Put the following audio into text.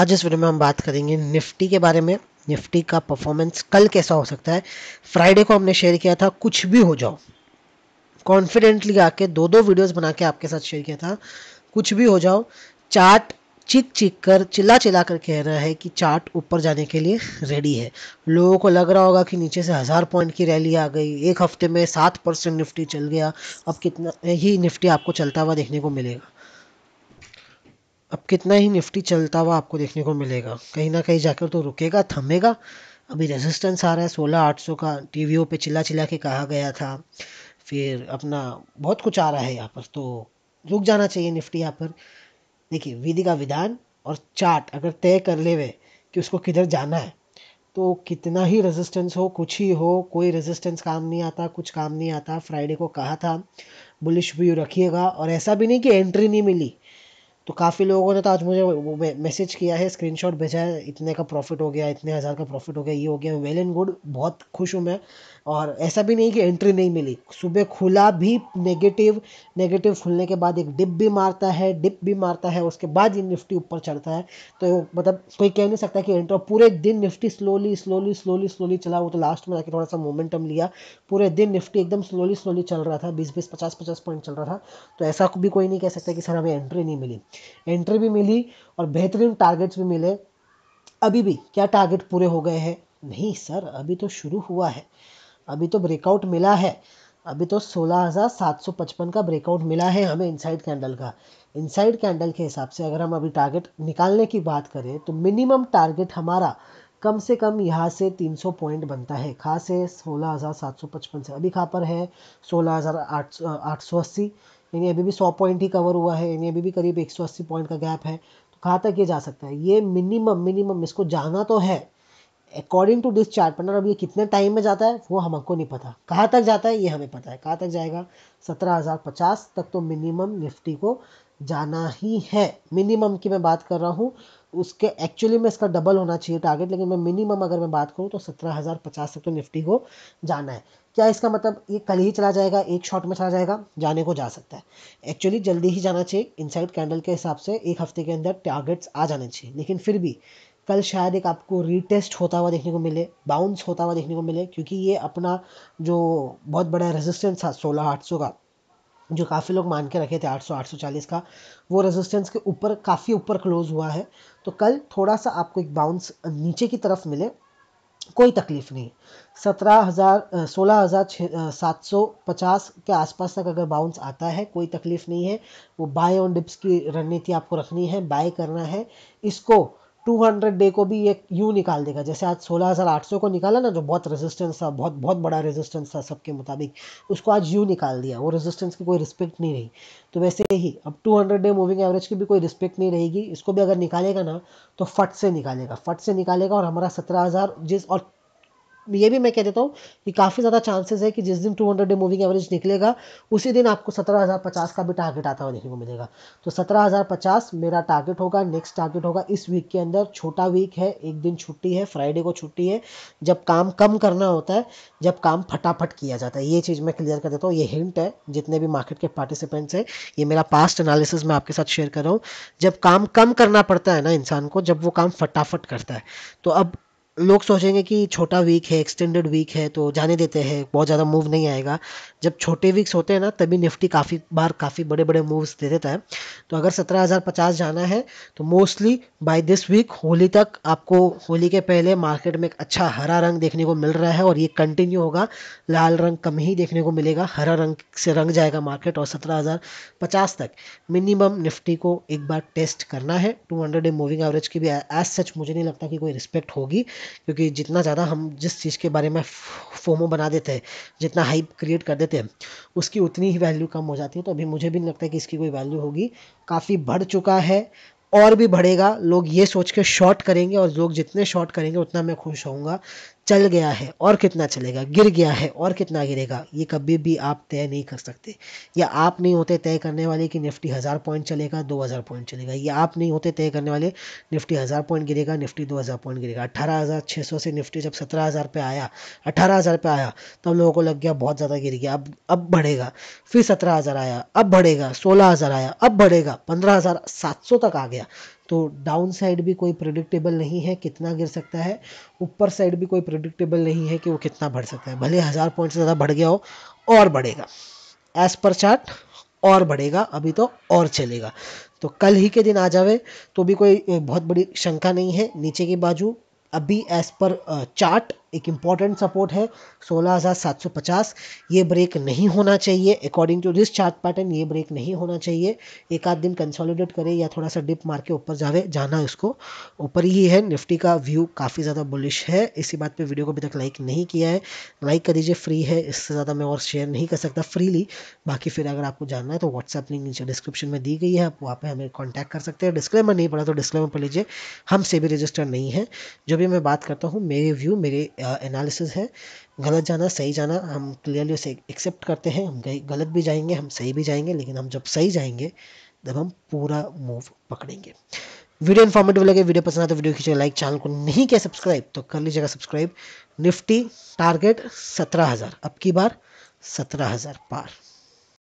आज इस वीडियो में हम बात करेंगे निफ्टी के बारे में निफ्टी का परफॉर्मेंस कल कैसा हो सकता है फ्राइडे को हमने शेयर किया था कुछ भी हो जाओ कॉन्फिडेंटली आके दो दो वीडियोस बना के आपके साथ शेयर किया था कुछ भी हो जाओ चार्ट चिक चिक कर चिल्ला चिल्ला कर कह रहा है कि चार्ट ऊपर जाने के लिए रेडी है लोगों को लग रहा होगा कि नीचे से हज़ार पॉइंट की रैली आ गई एक हफ्ते में सात परसेंट निफ्टी चल गया अब कितना ही निफ्टी आपको चलता हुआ देखने को मिलेगा अब कितना ही निफ्टी चलता हुआ आपको देखने को मिलेगा कहीं ना कहीं जाकर तो रुकेगा थमेगा अभी रेजिस्टेंस आ रहा है सोलह आठ सौ का टी पे चिल्ला चिल्ला के कहा गया था फिर अपना बहुत कुछ आ रहा है यहाँ पर तो रुक जाना चाहिए निफ्टी यहाँ पर देखिए विधि का विधान और चार्ट अगर तय कर ले हुए कि उसको किधर जाना है तो कितना ही रेजिस्टेंस हो कुछ ही हो कोई रेजिस्टेंस काम नहीं आता कुछ काम नहीं आता फ्राइडे को कहा था बुलिश व्यू रखिएगा और ऐसा भी नहीं कि एंट्री नहीं मिली तो काफ़ी लोगों ने तो आज मुझे मैसेज किया है स्क्रीनशॉट भेजा है इतने का प्रॉफिट हो गया इतने हज़ार का प्रॉफिट हो गया ये हो गया वेल एंड गुड बहुत खुश हूँ मैं और ऐसा भी नहीं कि एंट्री नहीं मिली सुबह खुला भी नेगेटिव नेगेटिव खुलने के बाद एक डिप भी मारता है डिप भी मारता है उसके बाद ये निफ्टी ऊपर चढ़ता है तो मतलब कोई कह नहीं सकता कि एंट्रो पूरे दिन Nifty slowly slowly slowly slowly चला वो तो लास्ट में जाकर थोड़ा सा मोमेंटम लिया पूरे दिन निफ्टी एकदम स्लोली स्लोली चल रहा था बीस बीस पचास पचास पॉइंट चल रहा था तो ऐसा भी कोई नहीं कह सकता कि सर हमें एंट्री नहीं मिली एंट्री भी मिली और बेहतरीन टारगेट्स भी मिले अभी भी क्या टारगेट पूरे हो गए हैं नहीं सर अभी तो शुरू हुआ है अभी तो ब्रेकआउट मिला है अभी तो 16,755 का ब्रेकआउट मिला है हमें इनसाइड कैंडल का इनसाइड कैंडल के हिसाब से अगर हम अभी टारगेट निकालने की बात करें तो मिनिमम टारगेट हमारा कम से कम यहाँ से 300 पॉइंट बनता है खास से 16,755 से अभी कहाँ पर है 16,880 यानी अभी भी 100 पॉइंट ही कवर हुआ है यानी अभी भी करीब 180 पॉइंट का गैप है तो कहाँ तक ये जा सकता है ये मिनिमम मिनिमम इसको जाना तो है according to this chart pattern अब ये कितने टाइम में जाता है वो हमको नहीं पता कहाँ तक जाता है ये हमें पता है कहाँ तक जाएगा सत्रह हज़ार पचास तक तो मिनिमम निफ्टी को जाना ही है मिनिमम की मैं बात कर रहा हूँ उसके एक्चुअली में इसका डबल होना चाहिए टारगेट लेकिन मैं मिनिमम अगर मैं बात करूँ तो सत्रह हज़ार पचास तक तो निफ्टी को जाना है क्या इसका मतलब ये कल ही चला जाएगा एक शॉट में चला जाएगा जाने को जा सकता है एक्चुअली जल्दी ही जाना चाहिए इनसाइड कैंडल के हिसाब से एक हफ्ते के अंदर टारगेट्स आ जाने चाहिए लेकिन फिर भी कल शायद एक आपको रीटेस्ट होता हुआ देखने को मिले बाउंस होता हुआ देखने को मिले क्योंकि ये अपना जो बहुत बड़ा रेजिस्टेंस था सोलह आठ सौ का जो काफ़ी लोग मान के रखे थे आठ आठ सौ सौ चालीस का वो रेजिस्टेंस के ऊपर काफ़ी ऊपर क्लोज हुआ है तो कल थोड़ा सा आपको एक बाउंस नीचे की तरफ मिले कोई तकलीफ नहीं सत्रह हज़ार सोलह हज़ार छः सात सौ पचास के आसपास तक अगर बाउंस आता है कोई तकलीफ नहीं है वो बाय ऑन डिप्स की रणनीति आपको रखनी है बाय करना है इसको टू हंड्रेड डे को भी एक यू निकाल देगा जैसे आज सोलह हज़ार आठ सौ को निकाला ना जो बहुत रेजिस्टेंस था बहुत बहुत बड़ा रेजिस्टेंस था सबके मुताबिक उसको आज यू निकाल दिया वो रेजिस्टेंस की कोई रिस्पेक्ट नहीं रही तो वैसे ही अब two hundred day moving average की भी कोई रिस्पेक्ट नहीं रहेगी इसको भी अगर निकालेगा ना तो फट से निकालेगा फट से निकालेगा और हमारा सत्रह हज़ार जिस और ये भी मैं कह देता हूँ कि काफ़ी ज़्यादा चांसेस है कि जिस दिन 200 डे मूविंग एवरेज निकलेगा उसी दिन आपको 17,050 का भी टारगेट आता हुआ देखने को मिलेगा तो 17,050 मेरा टारगेट होगा नेक्स्ट टारगेट होगा इस वीक के अंदर छोटा वीक है एक दिन छुट्टी है फ्राइडे को छुट्टी है जब काम कम करना होता है जब काम फटाफट किया जाता है ये चीज़ मैं क्लियर कर देता हूँ ये हिंट है जितने भी मार्केट के पार्टिसिपेंट्स हैं ये मेरा पास्ट एनालिसिस मैं आपके साथ शेयर कर रहा हूँ जब काम कम करना पड़ता है ना इंसान को जब वो काम फटाफट करता है तो अब लोग सोचेंगे कि छोटा वीक है एक्सटेंडेड वीक है तो जाने देते हैं बहुत ज़्यादा मूव नहीं आएगा जब छोटे वीक्स होते हैं ना तभी निफ्टी काफ़ी बार काफ़ी बड़े बड़े मूव्स दे देता है तो अगर सत्रह हज़ार पचास जाना है तो mostly by this week Holi तक आपको होली के पहले मार्केट में एक अच्छा हरा रंग देखने को मिल रहा है और ये कंटिन्यू होगा लाल रंग कम ही देखने को मिलेगा हरा रंग से रंग जाएगा मार्केट और सत्रह हज़ार पचास तक मिनिमम निफ्टी को एक बार टेस्ट करना है टू हंड्रेड मूविंग एवरेज की भी एज सच मुझे नहीं लगता कि कोई रिस्पेक्ट होगी क्योंकि जितना ज़्यादा हम जिस चीज़ के बारे में फोमो बना देते हैं जितना हाइप क्रिएट कर देते हैं उसकी उतनी ही वैल्यू कम हो जाती है तो अभी मुझे भी नहीं लगता है कि इसकी कोई वैल्यू होगी काफ़ी बढ़ चुका है और भी बढ़ेगा लोग ये सोच के शॉर्ट करेंगे और लोग जितने शॉर्ट करेंगे उतना मैं खुश होऊंगा चल गया है और कितना चलेगा गिर गया है और कितना गिरेगा ये कभी भी आप तय नहीं कर सकते या आप नहीं होते तय करने वाले कि निफ्टी हज़ार पॉइंट चलेगा दो हज़ार पॉइंट चलेगा या आप नहीं होते तय करने वाले निफ्टी हज़ार पॉइंट गिरेगा निफ्टी दो हज़ार पॉइंट गिरेगा अठारह हज़ार छः सौ से निफ्टी जब सत्रह हज़ार पे आया अठारह हज़ार पे आया तो हम लोगों को लग गया बहुत ज़्यादा गिर गया अब अब बढ़ेगा फिर सत्रह हज़ार आया अब बढ़ेगा सोलह हज़ार आया अब बढ़ेगा पंद्रह हज़ार सात सौ तक आ गया तो डाउन साइड भी कोई प्रिडिक्टेबल नहीं है कितना गिर सकता है ऊपर साइड भी कोई प्रिडिक्टेबल नहीं है कि वो कितना बढ़ सकता है भले हज़ार पॉइंट से ज़्यादा बढ़ गया हो और बढ़ेगा एज पर चार्ट और बढ़ेगा अभी तो और चलेगा तो कल ही के दिन आ जावे तो भी कोई बहुत बड़ी शंका नहीं है नीचे की बाजू अभी एज पर चार्ट एक इम्पॉर्टेंट सपोर्ट है 16,750 ये ब्रेक नहीं होना चाहिए according to this chart pattern ये ब्रेक नहीं होना चाहिए एक आध दिन कंसोलिडेट करे या थोड़ा सा डिप मार के ऊपर जावे जाना इसको ऊपर ही है निफ्टी का व्यू काफ़ी ज़्यादा बुलिश है इसी बात पे वीडियो को अभी तक लाइक नहीं किया है लाइक कर दीजिए फ्री है इससे ज़्यादा मैं और शेयर नहीं कर सकता फ्रीली बाकी फिर अगर आपको जानना है तो व्हाट्सअप लिंक नीचे डिस्क्रिप्शन में दी गई है आप वहाँ पर हमें कॉन्टैक्ट कर सकते हैं डिस्क्लेमर नहीं पड़ा तो डिस्क्लेमर पढ़ लीजिए हमसे भी रजिस्टर नहीं है जो भी मैं बात करता हूँ मेरे व्यू मेरे एनालिसिस है गलत जाना सही जाना हम क्लियरली उसे एक्सेप्ट करते हैं हम गलत भी जाएंगे हम सही भी जाएंगे लेकिन हम जब सही जाएंगे तब हम पूरा मूव पकड़ेंगे वीडियो इन्फॉर्मेटिव लगे वीडियो पसंद आए तो वीडियो खींचे लाइक चैनल को नहीं किया सब्सक्राइब तो कर लीजिएगा सब्सक्राइब निफ्टी टारगेट सत्रह हज़ार अब की बार सत्रह हज़ार पार